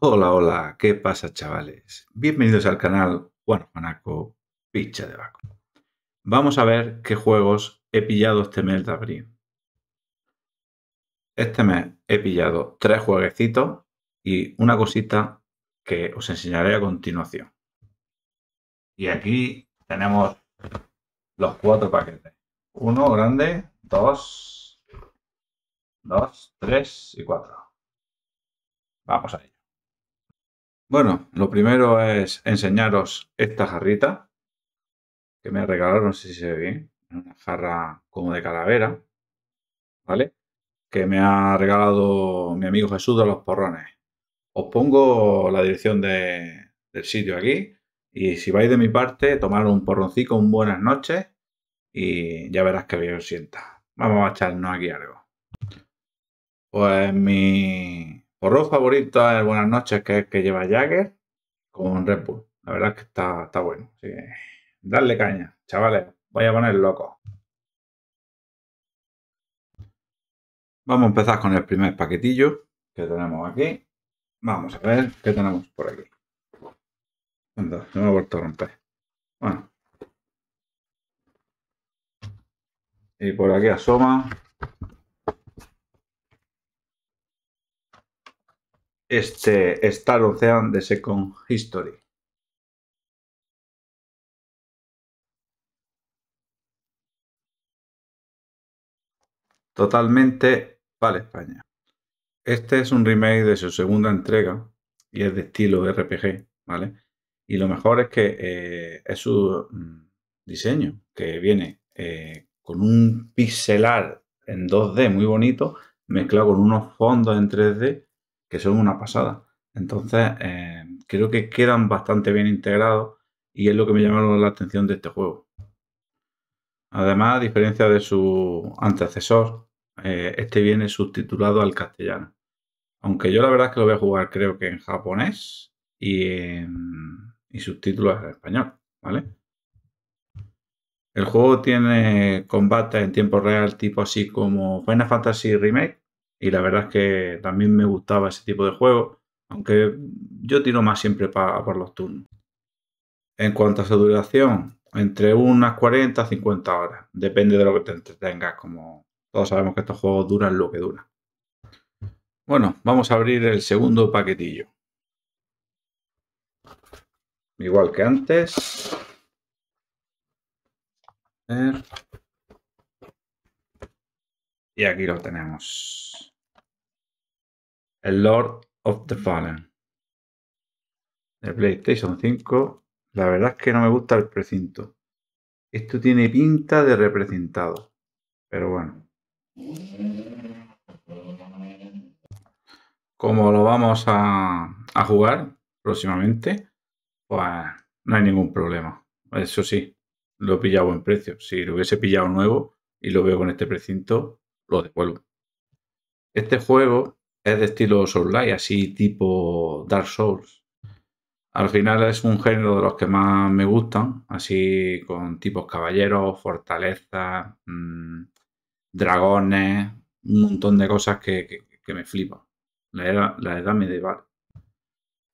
Hola, hola, ¿qué pasa chavales? Bienvenidos al canal Juan Juanaco Picha de Baco. Vamos a ver qué juegos he pillado este mes de abril. Este mes he pillado tres jueguecitos y una cosita que os enseñaré a continuación. Y aquí tenemos los cuatro paquetes. Uno grande, dos, dos, tres y cuatro. Vamos a bueno, lo primero es enseñaros esta jarrita que me regalaron, no sé si se ve bien, una jarra como de calavera, ¿vale? Que me ha regalado mi amigo Jesús de los Porrones. Os pongo la dirección del sitio aquí y si vais de mi parte, tomar un porroncico, un buenas noches y ya verás que bien os sienta. Vamos a echarnos aquí algo. Pues mi, Horror favorito Buenas noches, que es que lleva Jagger con Red Bull. La verdad que está, bueno. Así darle caña, chavales. Voy a poner loco. Vamos a empezar con el primer paquetillo que tenemos aquí. Vamos a ver qué tenemos por aquí. Anda, no me ha vuelto a romper. Bueno. Y por aquí asoma este Star Ocean de Second History. Totalmente vale España. Este es un remake de su segunda entrega y es de estilo RPG, ¿vale? Y lo mejor es que eh, es su mm, diseño, que viene eh, con un pixelar en 2D muy bonito, mezclado con unos fondos en 3D que son una pasada. Entonces, eh, creo que quedan bastante bien integrados y es lo que me llamó la atención de este juego. Además, a diferencia de su antecesor, eh, este viene subtitulado al castellano. Aunque yo la verdad es que lo voy a jugar creo que en japonés y, en, y subtítulos en español, ¿vale? El juego tiene combate en tiempo real tipo así como Final Fantasy Remake, y la verdad es que también me gustaba ese tipo de juego, aunque yo tiro más siempre para por los turnos. En cuanto a su duración, entre unas 40 a 50 horas, depende de lo que te entretengas, como todos sabemos que estos juegos duran lo que duran. Bueno, vamos a abrir el segundo paquetillo. Igual que antes. Y aquí lo tenemos el Lord of the Fallen. el PlayStation 5. La verdad es que no me gusta el precinto. Esto tiene pinta de representado. Pero bueno. Como lo vamos a, jugar próximamente, pues no hay ningún problema. Eso sí, lo he pillado en precio. Si lo hubiese pillado nuevo y lo veo con este precinto, lo devuelvo. Este juego es de estilo Soulslike, así tipo Dark Souls. Al final es un género de los que más me gustan, así con tipos caballeros, fortaleza, mm, dragones, un montón de cosas que, me flipan. La edad, la edad medieval.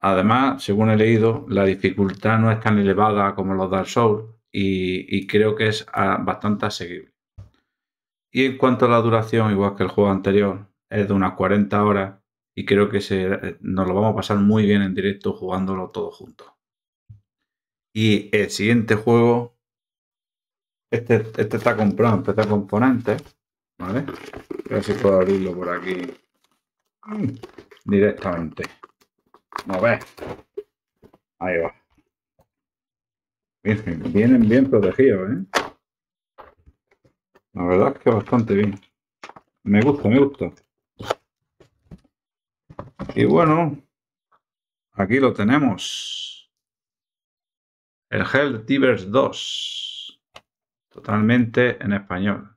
Además, según he leído, la dificultad no es tan elevada como los Dark Souls y, y creo que es ah, bastante asequible. Y en cuanto a la duración, igual que el juego anterior, es de unas 40 horas y creo que eh, nos lo vamos a pasar muy bien en directo jugándolo todo junto. Y el siguiente juego, este, este está comprado en este Componentes, ¿vale? A ver si puedo abrirlo por aquí mm, directamente. A ver. Ahí va. vienen bien protegidos, ¿eh? La verdad es que bastante bien. Me gusta, me gusta. Y bueno, aquí lo tenemos. El Hell Divers 2. Totalmente en español.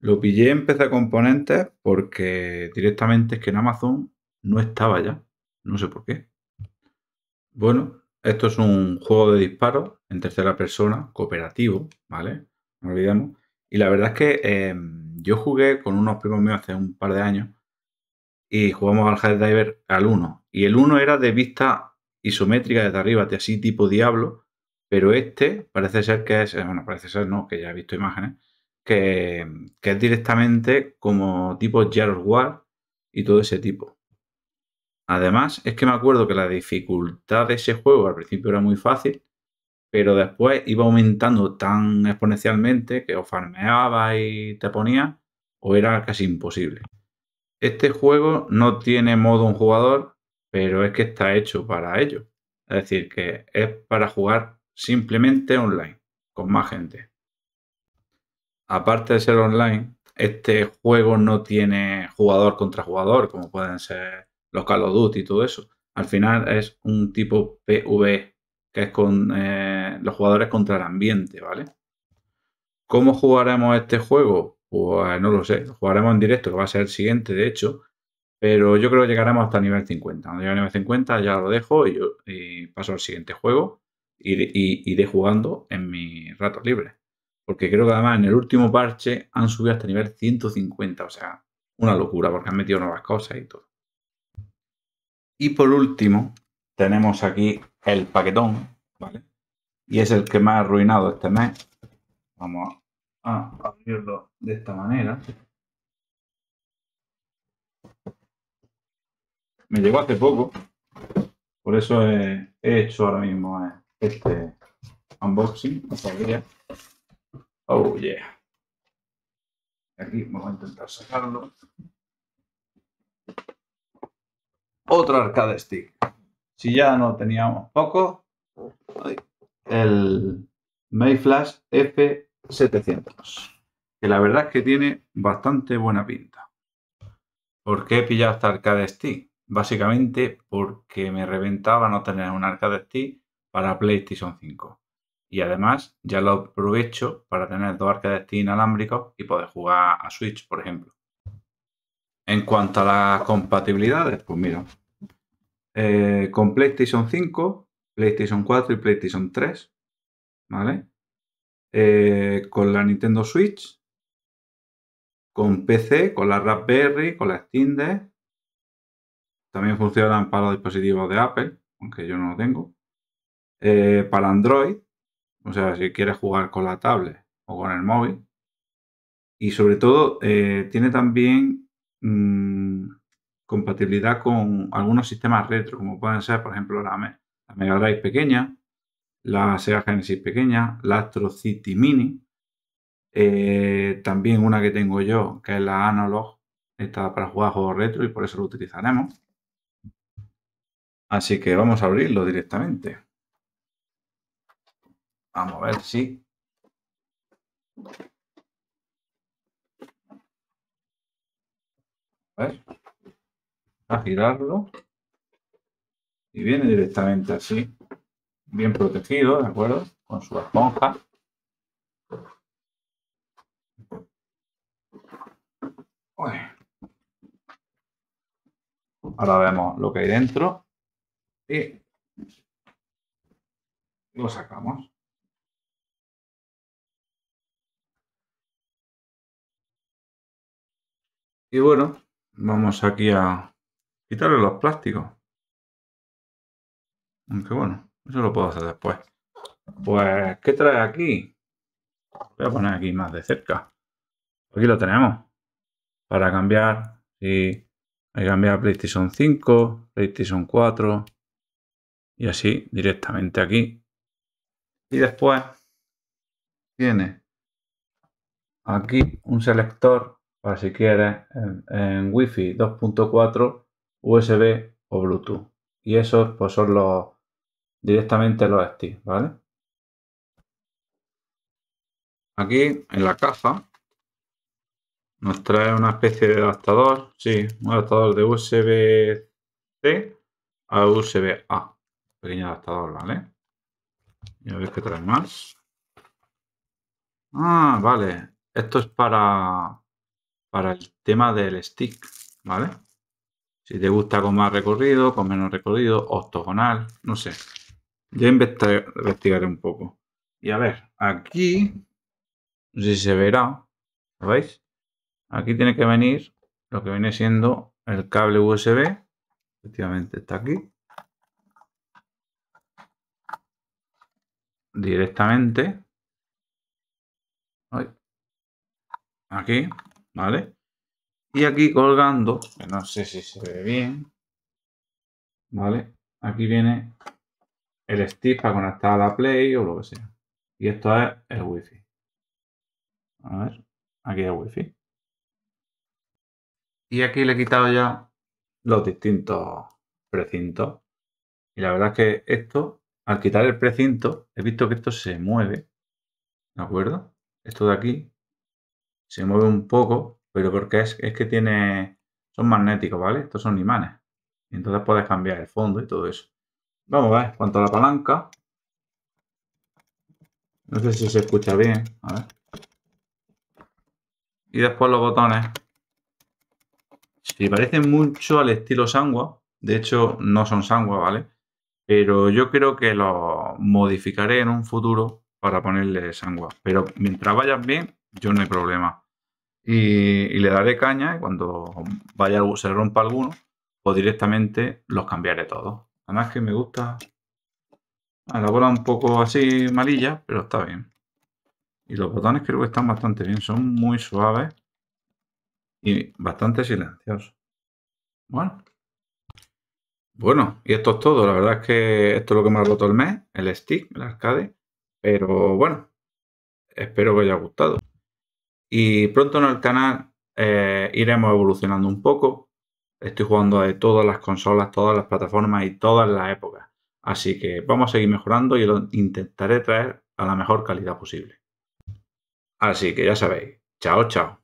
Lo pillé en PC Componentes porque directamente es que en Amazon no estaba ya. No sé por qué. Bueno, esto es un juego de disparo en tercera persona, cooperativo, ¿vale? No olvidemos. Y la verdad es que eh, yo jugué con unos primos míos hace un par de años y jugamos al Hard Driver al 1. Y el 1 era de vista isométrica desde arriba, de así tipo Diablo, pero este parece ser que es, bueno, parece ser no, que ya he visto imágenes, que, es directamente como tipo Gears War y todo ese tipo. Además, es que me acuerdo que la dificultad de ese juego al principio era muy fácil, pero después iba aumentando tan exponencialmente que o farmeaba y te ponía o era casi imposible. Este juego no tiene modo un jugador, pero es que está hecho para ello. Es decir, que es para jugar simplemente online, con más gente. Aparte de ser online, este juego no tiene jugador contra jugador, como pueden ser los Call of Duty y todo eso. Al final es un tipo pv que es con eh, los jugadores contra el ambiente, ¿vale? ¿Cómo jugaremos este juego? pues no lo sé, jugaremos en directo, que va a ser el siguiente, de hecho, pero yo creo que llegaremos hasta nivel 50. Cuando llegue a nivel 50 ya lo dejo y, paso al siguiente juego y, iré jugando en mi rato libre. Porque creo que además en el último parche han subido hasta nivel 150, o sea, una locura, porque han metido nuevas cosas y todo. Y por último, tenemos aquí el paquetón, ¿vale? Y es el que me ha arruinado este mes. Vamos a abrirlo de esta manera. Me llegó hace poco, por eso he, hecho ahora mismo eh, este unboxing. Oh yeah. Aquí vamos a intentar sacarlo. Otro arcade stick. Si ya no teníamos poco, el Mayflash F 700. Que la verdad es que tiene bastante buena pinta. ¿Por qué he pillado esta Arcade Stick? Básicamente porque me reventaba no tener un Arcade Stick para PlayStation 5. Y además ya lo aprovecho para tener dos Arcade Stick inalámbricos y poder jugar a Switch, por ejemplo. En cuanto a las compatibilidades, pues mira, eh, con PlayStation 5, PlayStation 4 y PlayStation 3, ¿vale? Eh, con la Nintendo Switch, con PC, con la Raspberry, con la Steam También funcionan para los dispositivos de Apple, aunque yo no lo tengo. Eh, para Android, o sea, si quieres jugar con la tablet o con el móvil. Y sobre todo, eh, tiene también mm, compatibilidad con algunos sistemas retro, como pueden ser, por ejemplo, la, la Mega Drive pequeña, la Sega Genesis pequeña, la Astro City Mini, eh, también una que tengo yo, que es la Analog, está para jugar juegos retro y por eso lo utilizaremos. Así que vamos a abrirlo directamente. Vamos a ver si... A ver. A girarlo. Y viene directamente así bien protegido, ¿de acuerdo? Con su esponja. Ahora vemos lo que hay dentro y lo sacamos. Y bueno, vamos aquí a quitarle los plásticos. Aunque bueno. Eso lo puedo hacer después. Pues, ¿qué trae aquí? Voy a poner aquí más de cerca. Aquí lo tenemos. Para cambiar. Y hay que cambiar PlayStation 5, PlayStation 4. Y así directamente aquí. Y después tiene aquí un selector para si quieres en, en Wi-Fi 2.4, USB o Bluetooth. Y esos pues son los directamente los stick, ¿vale? Aquí en la caja nos trae una especie de adaptador, sí, un adaptador de USB-C a USB-A, pequeño adaptador, ¿vale? Ya a ver trae más. Ah, vale, esto es para, para el tema del stick, ¿vale? Si te gusta con más recorrido, con menos recorrido, octogonal, no sé. Ya investigaré un poco. Y a ver, aquí, si se verá, ¿veis? Aquí tiene que venir lo que viene siendo el cable USB. Efectivamente está aquí. Directamente. Aquí, ¿vale? Y aquí colgando, que no sé si se ve bien, ¿vale? Aquí viene el stick para conectar a la Play o lo que sea. Y esto es el Wi-Fi. A ver, aquí es wifi Y aquí le he quitado ya los distintos precintos. Y la verdad es que esto, al quitar el precinto, he visto que esto se mueve. ¿De acuerdo? Esto de aquí se mueve un poco, pero porque es, es que tiene... Son magnéticos, ¿vale? Estos son imanes. Y entonces puedes cambiar el fondo y todo eso. Vamos a ver, cuanto a la palanca. No sé si se escucha bien. A ver. Y después los botones. Si parecen mucho al estilo Sangua. De hecho, no son Sangua, ¿vale? Pero yo creo que los modificaré en un futuro para ponerle Sangua. Pero mientras vayan bien, yo no hay problema. Y, le daré caña y cuando vaya, se rompa alguno, pues directamente los cambiaré todos. Además que me gusta la bola un poco así malilla, pero está bien. Y los botones creo que están bastante bien, son muy suaves y bastante silenciosos. Bueno. Bueno, y esto es todo. La verdad es que esto es lo que me ha roto el mes, el stick, el arcade. Pero bueno, espero que os haya gustado. Y pronto en el canal eh, iremos evolucionando un poco Estoy jugando de todas las consolas, todas las plataformas y todas las épocas. Así que vamos a seguir mejorando y lo intentaré traer a la mejor calidad posible. Así que ya sabéis. Chao, chao.